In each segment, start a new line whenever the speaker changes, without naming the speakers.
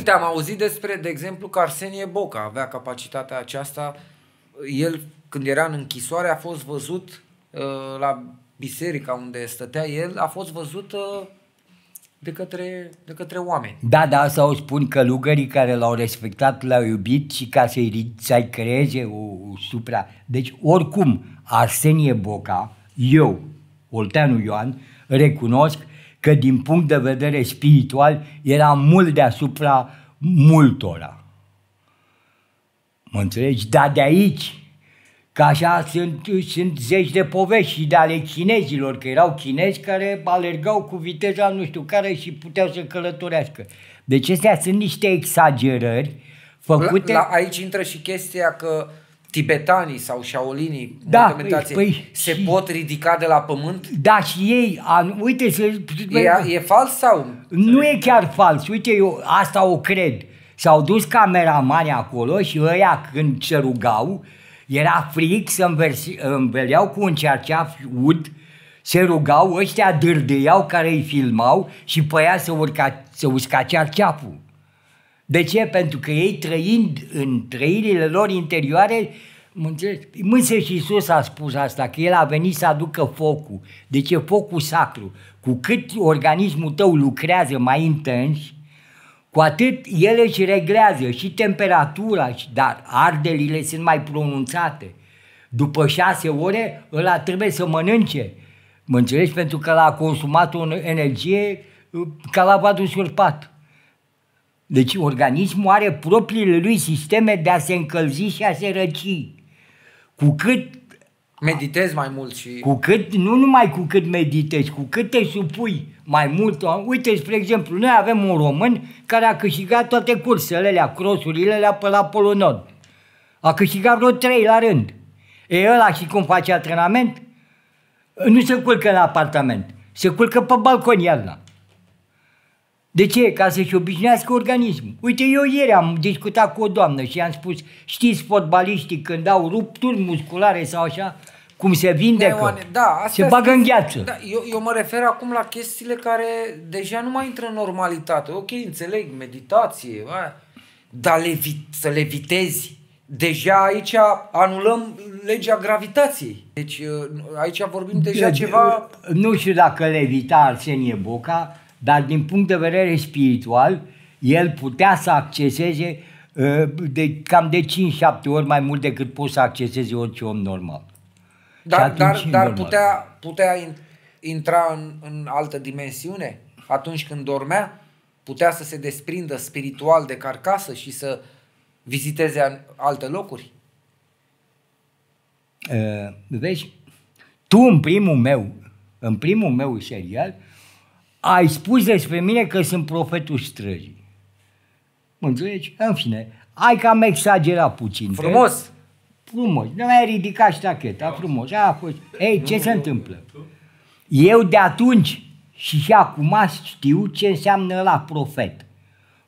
Uite, am auzit despre, de exemplu, că Arsenie Boca avea capacitatea aceasta. El, când era în închisoare, a fost văzut uh, la biserica unde stătea el, a fost văzut uh, de către, de către oameni.
Da, da, o spun călugării care l-au respectat, l-au iubit și ca să-i, să creeze o, o supra... Deci, oricum, Arsenie Boca, eu, Olteanu Ioan, recunosc că din punct de vedere spiritual era mult deasupra multora. Mă înțelegi? Dar de aici, că așa sunt, sunt zeci de povești și de ale chinezilor, că erau chinezi care alergau cu viteza nu știu care și puteau să
călătorească.
Deci astea sunt niște exagerări făcute... La, la,
aici intră și chestia că uh, tibetanii sau șaolinii da, păi, păi, se și, pot ridica de la pământ? Da, și ei, an, uite... Se, e, e fals sau? Nu
e chiar fals, uite, eu asta o cred. S-au dus camera mare acolo și ăia când se rugau, era fric să înversi, înveleau cu un cerceaf ud, se rugau, ăștia dârdeiau care îi filmau și pe ea se, urca, se usca cerceaful. De ce? Pentru că ei trăind în trăirile lor interioare, Mânse și Iisus a spus asta, că El a venit să aducă focul. De ce? Focul sacru. Cu cât organismul tău lucrează mai intens, cu atât el își reglează și temperatura, dar ardelile sunt mai pronunțate. După șase ore, ăla trebuie să mănânce. Mă înțelegi? Pentru că l-a consumat o energie uh, ca la vadul surpat. Deci organismul are propriile lui sisteme de a se încălzi și a se răci. Cu cât Meditezi mai mult și... Cu cât, nu numai cu cât meditezi, cu cât te supui mai mult. Uite, spre exemplu, noi avem un român care a câștigat toate cursele alea, crosurile alea pe la Polonon. A câștigat vreo trei la rând. E ăla și cum face antrenament? Nu se culcă în apartament, se culcă pe balcon iarna. De ce? Ca să-și obișnuiască organismul. Uite, eu ieri am discutat cu o doamnă și am spus, știți fotbaliștii când au rupturi musculare sau așa, cum se vindecă, da, Ioane, da, se bagă în gheață. Da,
eu, eu mă refer acum la chestiile care deja nu mai intră în normalitate. Ok, înțeleg, meditație, bă, dar levi, să levitezi. Deja aici anulăm legea gravitației. Deci uh, aici vorbim deja deci, ceva...
Uh, nu știu dacă levita Arsenie Boca, dar din punct de vedere spiritual, el putea să acceseze ă, de, cam de 5-7 ori mai mult decât poți să acceseze orice om normal. Dar, dar, dar normal. putea,
putea intra în, în altă dimensiune atunci când dormea? Putea să se desprindă spiritual de carcasă și să viziteze alte locuri?
Uh, vezi, tu în primul meu, în primul meu serial, uh, ai spus despre mine că sunt profetul străzii. Mă înțelegi? În fine, ai cam exagerat puțin. Frumos! Frumos. Nu mai ai ridicat tacheta. frumos. A fost. Ei, ce nu, se nu, întâmplă? Tu? Eu de atunci și și acum știu ce înseamnă la profet.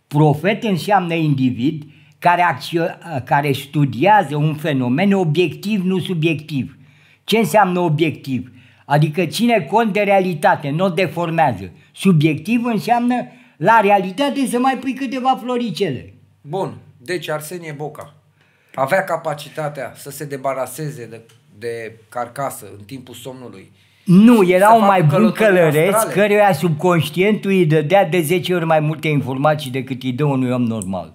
Profet înseamnă individ care, acțio- care studiază un fenomen obiectiv, nu subiectiv. Ce înseamnă obiectiv? adică ține cont de realitate, nu o deformează. Subiectiv înseamnă la realitate să mai pui câteva floricele.
Bun, deci Arsenie Boca avea capacitatea să se debaraseze de, de carcasă în timpul somnului.
Nu, era un mai bun călăreț căruia subconștientul îi dădea de 10 ori mai multe informații decât îi dă unui om normal.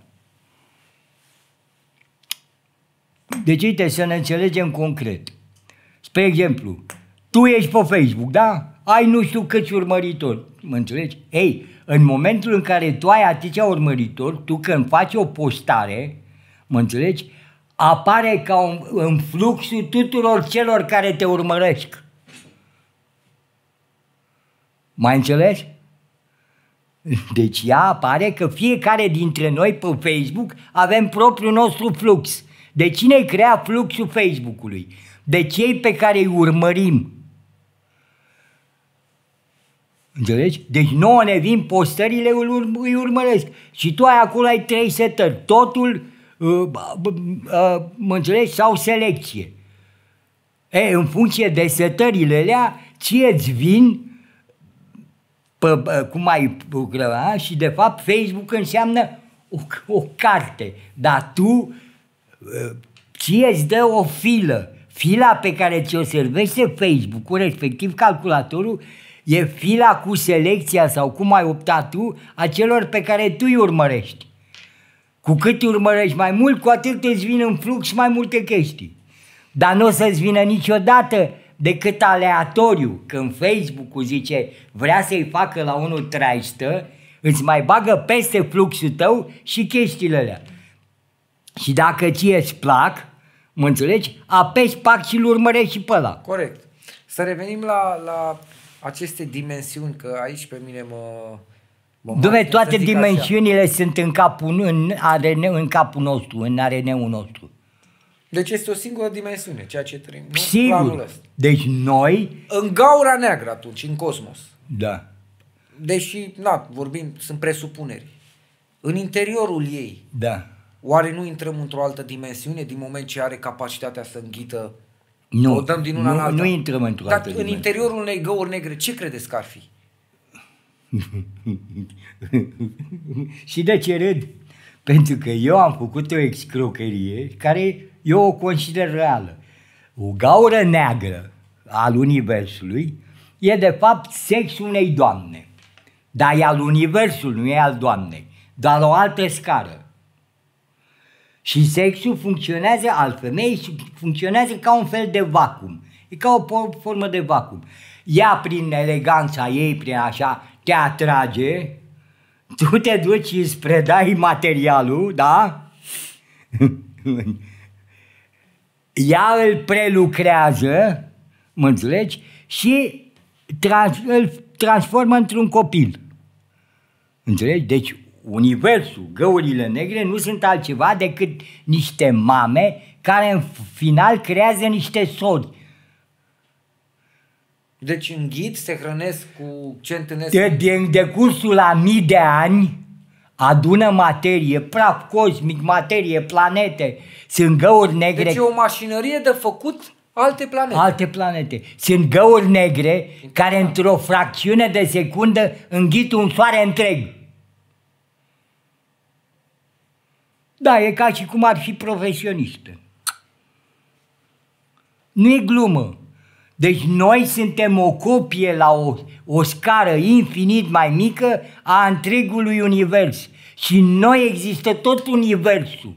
Deci, uite, să ne înțelegem concret. Spre exemplu, tu ești pe Facebook, da? Ai nu știu câți urmăritori. Mă înțelegi? Ei, în momentul în care tu ai atâția urmăritori, tu când faci o postare, mă înțelegi? Apare ca un, în fluxul tuturor celor care te urmăresc. Mai înțelegi? Deci ea apare că fiecare dintre noi pe Facebook avem propriul nostru flux. De cine crea fluxul Facebook-ului? De cei pe care îi urmărim. Înțelegi? Deci nouă ne vin postările, îl, îi urmăresc. Și tu ai acolo ai trei setări. Totul, uh, uh, uh, mă înțelegi, sau selecție. E, în funcție de setările alea, ție îți vin pe, cum ai lucra și de fapt Facebook înseamnă o, o carte, dar tu uh, ție îți dă o filă. Fila pe care ți-o servește Facebook-ul, respectiv calculatorul, e fila cu selecția sau cum ai optat tu a celor pe care tu îi urmărești. Cu cât îi urmărești mai mult, cu atât îți vin în flux mai multe chestii. Dar nu o să-ți vină niciodată decât aleatoriu. Când Facebook-ul zice vrea să-i facă la unul traistă, îți mai bagă peste fluxul tău și chestiile alea. Și dacă ție îți plac, mă înțelegi, apeși pac și îl urmărești și pe ăla.
Corect. Să revenim la, la aceste dimensiuni, că aici pe mine mă... Dom'le, toate dimensiunile
așa. sunt în capul, în, ADN, în capul nostru, în ADN-ul nostru.
Deci este o singură dimensiune, ceea ce trăim. Nu? Sigur.
Deci noi...
În gaura neagră atunci, în cosmos. Da. Deși, na, vorbim, sunt presupuneri. În interiorul ei. Da. Oare nu intrăm într-o altă dimensiune din moment ce are capacitatea să înghită nu, o dăm din una nu, în alta. nu intrăm într-o Dar altă în interiorul unei găuri negre, ce credeți că ar fi?
și de ce râd? Pentru că eu am făcut o excrocherie care eu o consider reală. O gaură neagră al Universului e de fapt sexul unei doamne. Dar e al Universului, nu e al doamnei. Dar o altă scară. Și sexul funcționează al femeii, funcționează ca un fel de vacuum. E ca o formă de vacuum. Ea, prin eleganța ei, prin așa, te atrage, tu te duci și îți predai materialul, da? Ea îl prelucrează, mă înțelegi, și trans, îl transformă într-un copil. Înțelegi? Deci universul, găurile negre nu sunt altceva decât niște mame care în final creează niște sori.
Deci înghit, se hrănesc cu ce întâlnesc? De,
de, de cursul la mii de ani adună materie, praf cosmic, materie, planete, sunt găuri negre. Deci e o
mașinărie de făcut alte planete.
Alte planete. Sunt găuri negre care într-o fracțiune de secundă înghit un soare întreg. Da, e ca și cum ar fi profesioniste. Nu e glumă. Deci noi suntem o copie la o, o scară infinit mai mică a întregului univers. Și noi există tot universul.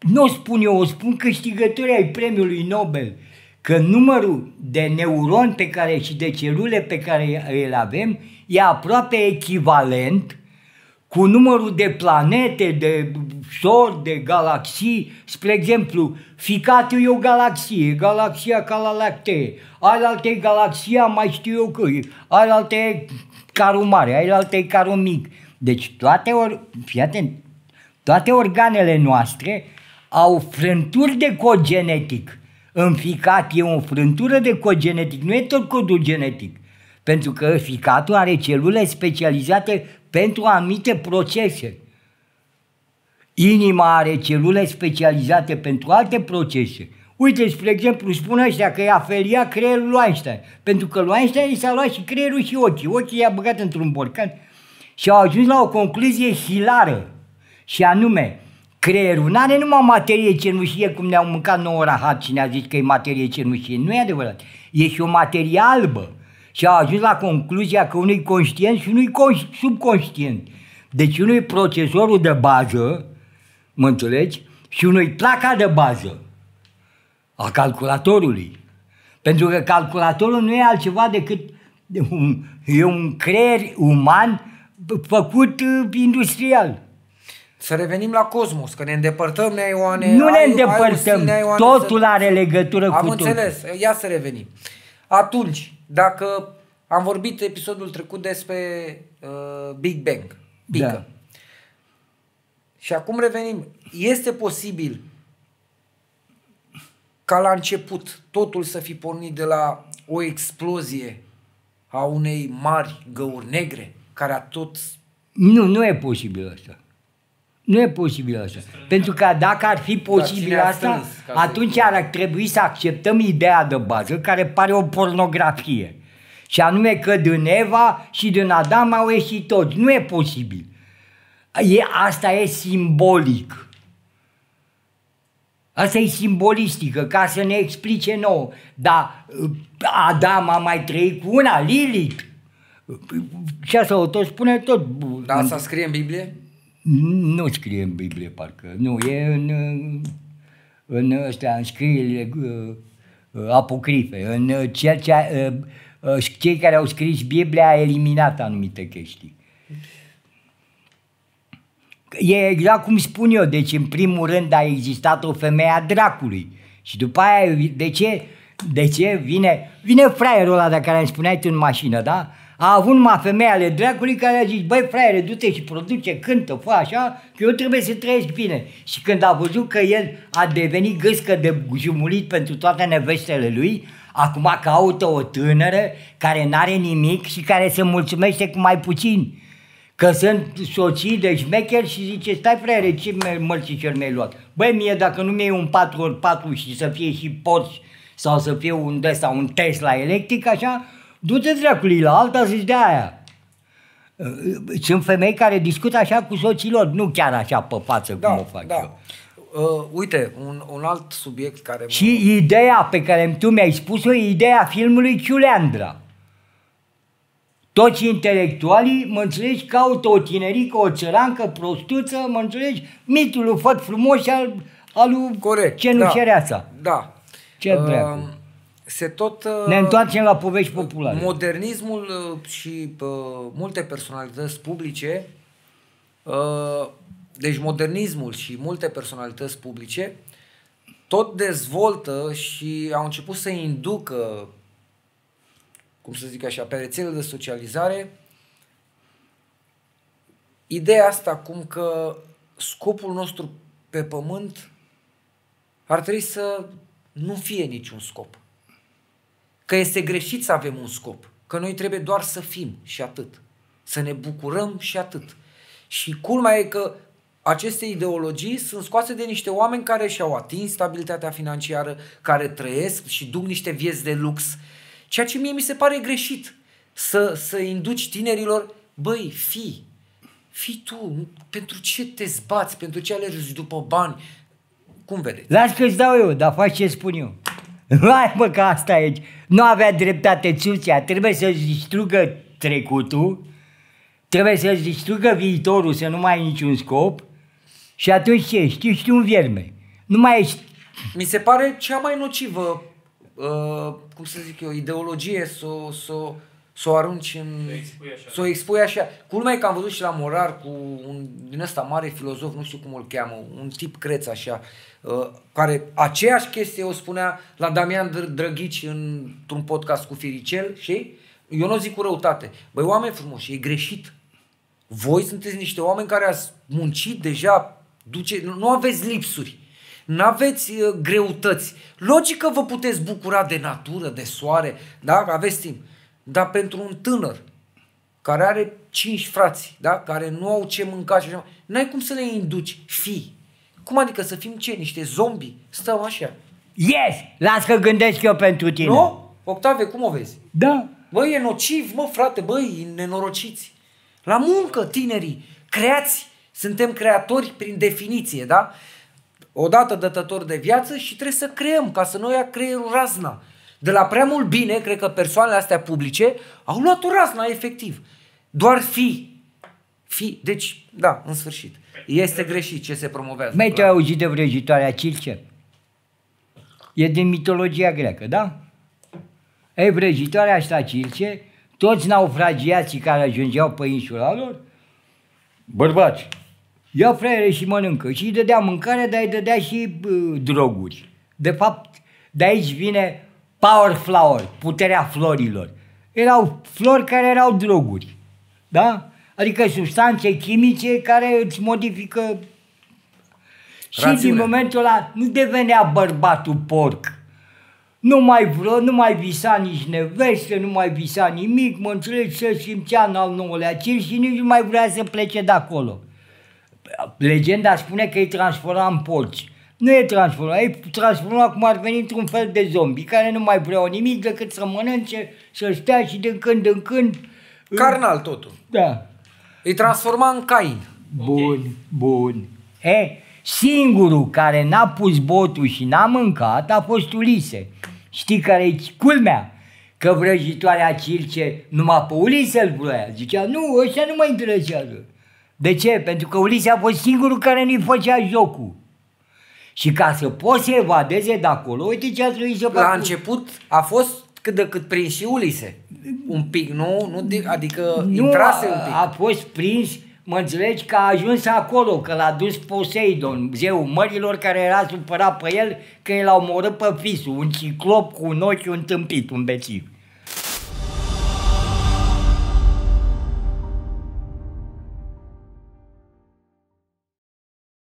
Nu o spun eu, o spun câștigătorii ai premiului Nobel, că numărul de neuroni pe care și de celule pe care îl avem e aproape echivalent cu numărul de planete, de sori, de galaxii. Spre exemplu, ficatul e o galaxie, galaxia Lactee. alaltă e galaxia mai știu eu că alaltă e carul mare, alaltă e carul mic. Deci toate, or, fii atent, toate organele noastre au frânturi de cod genetic. În ficat e o frântură de cod genetic, nu e tot codul genetic. Pentru că ficatul are celule specializate pentru anumite procese. Inima are celule specializate pentru alte procese. Uite, spre exemplu, spun ăștia că i-a felia creierul lui Einstein, pentru că lui Einstein i s-a luat și creierul și ochii. Ochii i-a băgat într-un borcan și au ajuns la o concluzie hilară, și anume, creierul nu are numai materie cenușie, cum ne-au mâncat nouă rahat și ne-a zis că e materie cenușie. Nu e adevărat. E și o materie albă și a ajuns la concluzia că unul e conștient și unul e subconștient. Deci unul e procesorul de bază, mă înțelegi, și unul e placa de bază a calculatorului. Pentru că calculatorul nu e altceva decât un, e un creier uman făcut uh,
industrial. Să revenim la cosmos, că ne îndepărtăm, ne Ioane. Nu ne ai, îndepărtăm, ai Ioane, totul are legătură Am cu înțeles. totul. Am înțeles, ia să revenim. Atunci, dacă am vorbit episodul trecut despre uh, Big Bang, pică. Da. Și acum revenim. Este posibil ca la început totul să fi pornit de la o explozie a unei mari găuri negre care a tot...
Nu, nu e posibil asta. Nu e posibil așa. Pentru că dacă ar fi posibil asta, strâns, atunci ar trebui să acceptăm ideea de bază care pare o pornografie. Și anume că din Eva și din Adam au ieșit toți. Nu e posibil. E, asta e simbolic. Asta e simbolistică, ca să ne explice nou. Dar Adam a mai trăit cu una, Lilith. Și asta o tot spune tot. Da, asta scrie în Biblie? Nu scrie în Biblie, parcă. Nu, e în, în ăștia, în scrierile uh, apocrife, în uh, ceea ce, uh, uh, cei care au scris Biblia a eliminat anumite chestii. E exact cum spun eu, deci în primul rând a existat o femeie a dracului. Și după aia, de ce, de ce vine, vine fraierul ăla de care îmi spuneai tu în mașină, da? a avut numai femeia ale dracului care a zis, băi fraiere, du-te și produce, cântă, fă așa, că eu trebuie să trăiesc bine. Și când a văzut că el a devenit gâscă de jumulit pentru toate nevestele lui, acum caută o tânără care n-are nimic și care se mulțumește cu mai puțin. Că sunt soții de șmecher și zice, stai frere, ce mărțișor mi-ai luat? Băi, mie dacă nu mi-ai un 4x4 și să fie și porți sau să fie un sau un Tesla electric, așa, Du-te dracului la alta, zici de aia. Sunt femei care discută așa cu soților, nu chiar așa pe față da, cum o fac da. eu.
Uh, uite, un, un alt subiect care...
Și ideea pe care tu mi-ai spus-o e ideea filmului Chiuleandra. Toți intelectualii, mă înțelegi, caută o tinerică, o țărancă, prostuță, mă înțelegi, mitul lui Făt frumos și al, al lui Corect, Cenușereața. Da.
da. Ce uh, se tot... Uh, ne întoarcem
la povești populare.
Modernismul uh, și uh, multe personalități publice, uh, deci modernismul și multe personalități publice, tot dezvoltă și au început să inducă, cum să zic așa, pe rețelele de socializare, ideea asta cum că scopul nostru pe pământ ar trebui să nu fie niciun scop că este greșit să avem un scop, că noi trebuie doar să fim și atât, să ne bucurăm și atât. Și culmea e că aceste ideologii sunt scoase de niște oameni care și-au atins stabilitatea financiară, care trăiesc și duc niște vieți de lux, ceea ce mie mi se pare greșit să, să induci tinerilor, băi, fi, fi tu, pentru ce te zbați, pentru ce alergi după bani, cum vedeți? Las că
îți dau eu, dar faci ce spun eu. Hai mă că asta e. Nu avea dreptate Ciucea, trebuie să-și distrugă trecutul, trebuie să-și distrugă viitorul, să nu mai ai niciun scop și atunci ce ești? Ești un vierme. Nu mai ești...
Mi se pare cea mai nocivă, uh, cum să zic eu, ideologie să So, so să o arunci în... Să o expui așa. Să o da. expui așa. că am văzut și la Morar cu un din ăsta mare filozof, nu știu cum îl cheamă, un tip creț așa, ă, care aceeași chestie o spunea la Damian Drăghici într-un podcast cu Firicel, și eu nu n-o zic cu răutate. Băi, oameni frumoși, e greșit. Voi sunteți niște oameni care ați muncit deja, duce, nu aveți lipsuri nu aveți ă, greutăți. Logic că vă puteți bucura de natură, de soare, da, aveți timp. Dar pentru un tânăr care are cinci frați, da? care nu au ce mânca și așa, n-ai cum să le induci fi. Cum adică să fim ce? Niște zombi? Stăm așa.
Yes! Las că gândesc eu pentru tine.
Nu? Octave, cum o vezi? Da. Băi, e nociv, mă, frate, băi, nenorociți. La muncă, tinerii, creați, suntem creatori prin definiție, da? Odată dătători de viață și trebuie să creăm, ca să noi ia creierul razna. De la prea mult bine, cred că persoanele astea publice au luat o rasna efectiv. Doar fi. Fi. Deci, da, în sfârșit. Este greșit ce se promovează. Mai
te ai auzit de vrăjitoarea Circe? E din mitologia greacă, da? E vrăjitoarea asta Circe, toți naufragiații care ajungeau pe insula lor, bărbați, ia fraiere și mănâncă. Și îi dădea mâncare, dar îi dădea și uh, droguri. De fapt, de aici vine Power Flower, puterea florilor. Erau flori care erau droguri. Da? Adică substanțe chimice care îți modifică Rațiune. și din momentul ăla nu devenea bărbatul porc. Nu mai, vreau, nu mai visa nici neveste, nu mai visa nimic, mă înțelegi, se simțea în al nouălea cer și nici nu mai vrea să plece de acolo. Legenda spune că îi transforma în porci. Nu e transformat, e transformat cum ar veni într-un fel de zombi care nu mai vreau nimic decât să mănânce, să stea și din când în când... Carnal totul. Da. E transformat în cain. Bun, okay. bun. E, singurul care n-a pus botul și n-a mâncat a fost Ulise. Știi care e culmea? Că vrăjitoarea Circe numai pe Ulise îl vrea. Zicea, nu, ăștia nu mă interesează. De ce? Pentru că Ulise a fost singurul care nu-i făcea jocul. Și ca să poți să evadeze de acolo, uite ce a trebuit să facă. La început a fost cât de cât prins și Ulise. Un pic, nu? nu adică nu, intrase un pic. a fost prins, mă înțelegi, că a ajuns acolo, că l-a dus Poseidon, zeul mărilor care era supărat pe el, că l-a omorât pe fisul, un ciclop cu un ochi, un tâmpit, un bețiv.